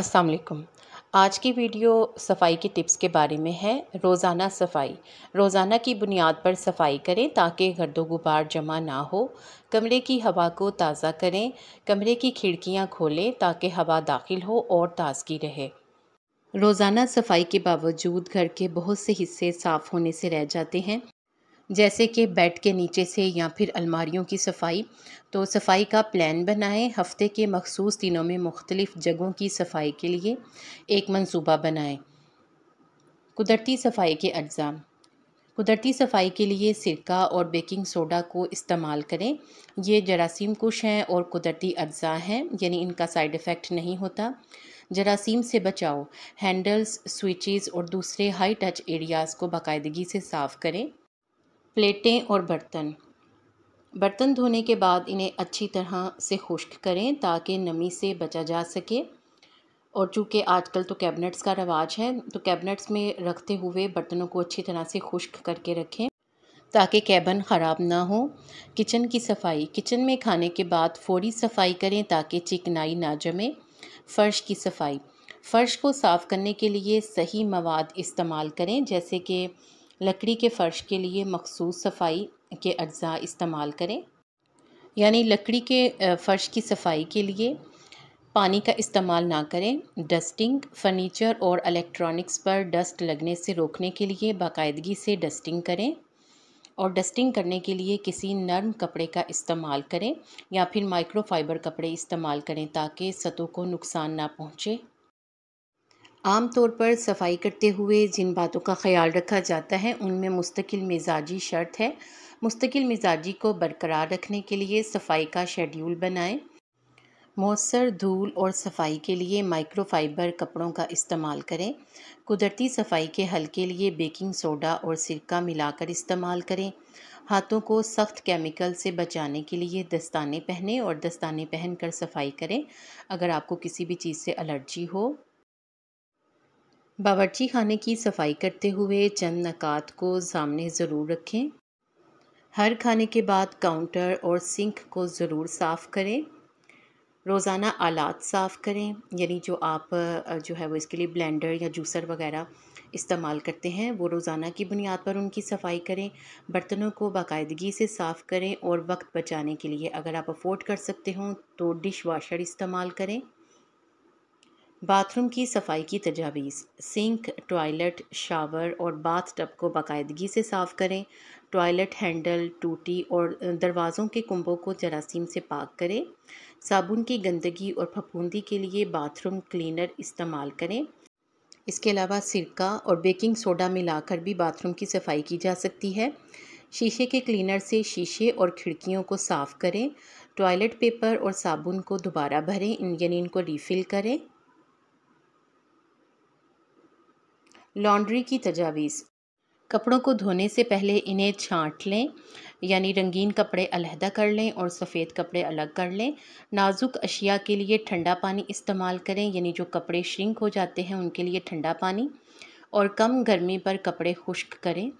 अस्सलाम वालेकुम आज की वीडियो सफाई की टिप्स के बारे में है रोज़ाना सफाई रोज़ाना की बुनियाद पर सफाई करें ताकि गर्दो गुबार जमा ना हो कमरे की हवा को ताज़ा करें कमरे की खिड़कियां खोलें ताकि हवा दाखिल हो और ताज़गी रहे रोज़ाना सफाई के बावजूद घर के बहुत से हिस्से साफ़ होने से रह जाते हैं जैसे कि बेड के नीचे से या फिर अलमारियों की सफाई तो सफाई का प्लान बनाएं हफ्ते के मखसूस दिनों में मुख्तलिफ़ जगहों की सफाई के लिए एक मंसूबा बनाएं कुदरती सफाई के अज्जा कुदरती सफाई के लिए सिरका और बेकिंग सोडा को इस्तेमाल करें ये जरासीम कुश हैं और कुदरती अज्जा हैं यानी इनका साइड इफ़ेक्ट नहीं होता जरासीम से बचाओ हैंडल्स स्विचेस और दूसरे हाई टच एरियाज़ को बाकायदगी से साफ़ करें प्लेटें और बर्तन बर्तन धोने के बाद इन्हें अच्छी तरह से खुश्क करें ताकि नमी से बचा जा सके और चूँकि आजकल तो कैबिनेट्स का रवाज है तो कैबिनेट्स में रखते हुए बर्तनों को अच्छी तरह से खुश्क करके रखें ताकि कैबन ख़राब ना हो किचन की सफ़ाई किचन में खाने के बाद फौरी सफ़ाई करें ताकि चिकनाई ना जमे फ़र्श की सफ़ाई फ़र्श को साफ़ करने के लिए सही मवाद इस्तेमाल करें जैसे कि लकड़ी के फ़र्श के लिए मखसूस सफ़ाई के अज्जा इस्तेमाल करें यानी लकड़ी के फ़र्श की सफ़ाई के लिए पानी का इस्तेमाल ना करें डस्टिंग फर्नीचर और इलेक्ट्रॉनिक्स पर डस्ट लगने से रोकने के लिए बाकायदगी से डस्टिंग करें और डस्टिंग करने के लिए किसी नर्म कपड़े का इस्तेमाल करें या फिर माइक्रोफाइबर कपड़े इस्तेमाल करें ताकि सतों को नुकसान ना पहुँचे आम तौर पर सफाई करते हुए जिन बातों का ख्याल रखा जाता है उनमें मुस्तकिल मिजाजी शर्त है मुस्तकिल मिजाजी को बरकरार रखने के लिए सफाई का शेड्यूल बनाएं मौसर धूल और सफाई के लिए माइक्रोफाइबर कपड़ों का इस्तेमाल करें कुदरती सफाई के हल के लिए बेकिंग सोडा और सिरका मिलाकर इस्तेमाल करें हाथों को सख्त केमिकल से बचाने के लिए दस्ताने पहने और दस्ताने पहनकर सफाई करें अगर आपको किसी भी चीज़ से एलर्जी हो बावर्ची खाने की सफाई करते हुए चंद नकात को सामने ज़रूर रखें हर खाने के बाद काउंटर और सिंक को ज़रूर साफ़ करें रोज़ाना आलात साफ़ करें यानी जो आप जो है वो इसके लिए ब्लेंडर या जूसर वगैरह इस्तेमाल करते हैं वो रोज़ाना की बुनियाद पर उनकी सफ़ाई करें बर्तनों को बाकायदगी से साफ़ करें और वक्त बचाने के लिए अगर आप अफोर्ड कर सकते हों तो डिश वाशर इस्तेमाल करें बाथरूम की सफाई की तजावीज़ सिंक टॉयलेट शावर और बाथ टब को बाकायदगी से साफ़ करें टॉयलेट हैंडल टूटी और दरवाज़ों के कुंभों को जरासीम से पाक करें साबुन की गंदगी और फफूंदी के लिए बाथरूम क्लीनर इस्तेमाल करें इसके अलावा सिरका और बेकिंग सोडा मिलाकर भी बाथरूम की सफाई की जा सकती है शीशे के क्लीनर से शीशे और खिड़कियों को साफ़ करें टॉयलेट पेपर और साबुन को दोबारा भरें यानी इनको रिफ़िल करें लॉन्ड्री की तजावीज़ कपड़ों को धोने से पहले इन्हें छांट लें यानी रंगीन कपड़े अलहदा कर लें और सफ़ेद कपड़े अलग कर लें नाजुक अशिया के लिए ठंडा पानी इस्तेमाल करें यानी जो कपड़े श्रिंक हो जाते हैं उनके लिए ठंडा पानी और कम गर्मी पर कपड़े खुश्क करें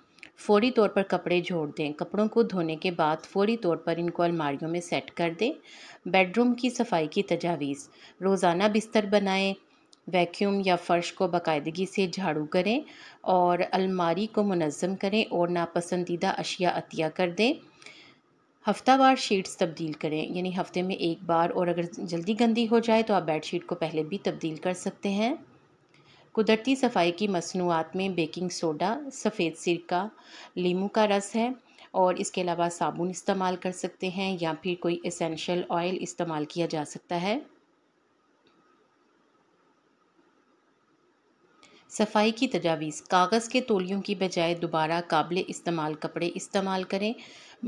फ़ौरी तौर पर कपड़े जोड़ दें कपड़ों को धोने के बाद फ़ौरी तौर पर इनको अलमारियों में सेट कर दें बेडरूम की सफाई की तजावीज़ रोज़ाना बिस्तर बनाएँ वैक्यूम या फ़र्श को बाकायदगी से झाड़ू करें और अलमारी को मनज़म करें और नापसंदीदा अशिया अतिया कर दें हफ्तावार शीट्स तब्दील करें यानी हफ्ते में एक बार और अगर जल्दी गंदी हो जाए तो आप बेड शीट को पहले भी तब्दील कर सकते हैं कुदरती सफाई की मसनूआत में बेकिंग सोडा सफ़ेद सिरका लीमू का रस है और इसके अलावा साबुन इस्तेमाल कर सकते हैं या फिर कोई इसेंशल ऑयल इस्तेमाल किया जा सकता है सफाई की तजावीज़ कागज़ के तोलियों की बजाय दोबारा काबिल इस्तेमाल कपड़े इस्तेमाल करें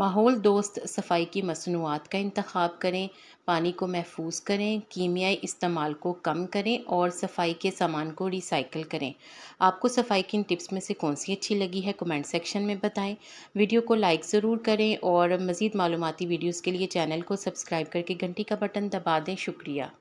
माहौल दोस्त सफाई की मसनूआत का इंतखब करें पानी को महफूज करें कीमियाई इस्तेमाल को कम करें और सफाई के सामान को रिसाइकल करें आपको सफाई की इन टिप्स में से कौन सी अच्छी लगी है कमेंट सेक्शन में बताएं वीडियो को लाइक ज़रूर करें और मज़ीद मालूमती वीडियोज़ के लिए चैनल को सब्सक्राइब करके घंटी का बटन दबा दें शुक्रिया